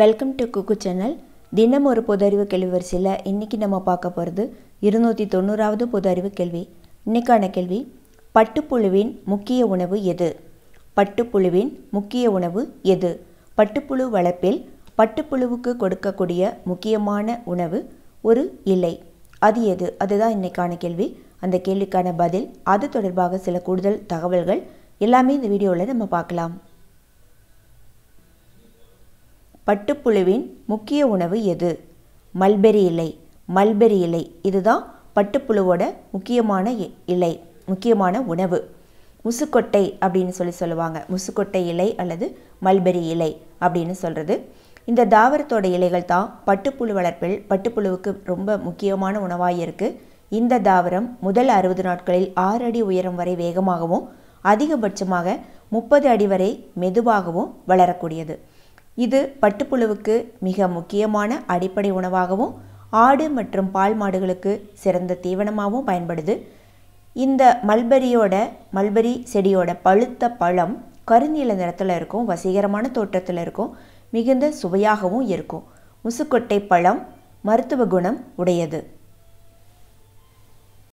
welcome to cook channel தினம் ஒரு பொது அறிவு கேள்வி வரிசையில் இன்றைக்கி நம்ம பார்க்க போகிறது இருநூற்றி தொண்ணூறாவது பொது அறிவு கேள்வி இன்றைக்கான கேள்வி பட்டுப்புழுவின் முக்கிய உணவு எது பட்டுப்புழுவின் முக்கிய உணவு எது பட்டுப்புழு வளர்ப்பில் பட்டுப்புழுவுக்கு கொடுக்கக்கூடிய முக்கியமான உணவு ஒரு இலை அது எது அதுதான் இன்றைக்கான கேள்வி அந்த கேள்விக்கான பதில் அது தொடர்பாக சில கூடுதல் தகவல்கள் எல்லாமே இந்த வீடியோவில் நம்ம பார்க்கலாம் பட்டுப்புழுவின் முக்கிய உணவு எது மல்பெரி இலை மல்பெரி இலை இதுதான் பட்டுப்புழுவோட முக்கியமான இலை முக்கியமான உணவு முசுக்கொட்டை அப்படின்னு சொல்லி சொல்லுவாங்க முசுக்கொட்டை இலை அல்லது மல்பெரி இலை அப்படின்னு சொல்கிறது இந்த தாவரத்தோட இலைகள் தான் பட்டுப்புழு வளர்ப்பில் பட்டுப்புழுவுக்கு ரொம்ப முக்கியமான உணவாக இருக்குது இந்த தாவரம் முதல் அறுபது நாட்களில் ஆறு அடி உயரம் வரை வேகமாகவும் அதிகபட்சமாக முப்பது அடி வரை மெதுவாகவும் வளரக்கூடியது இது பட்டுப்புழுவுக்கு மிக முக்கியமான அடிப்படை உணவாகவும் ஆடு மற்றும் பால் மாடுகளுக்கு சிறந்த தீவனமாகவும் பயன்படுது இந்த மல்பெரியோட மல்பெரி செடியோட பழுத்த பழம் கருநீல நிறத்தில் இருக்கும் வசீகரமான தோற்றத்தில் இருக்கும் மிகுந்த சுவையாகவும் இருக்கும் முசுக்கொட்டை பழம் மருத்துவ குணம் உடையது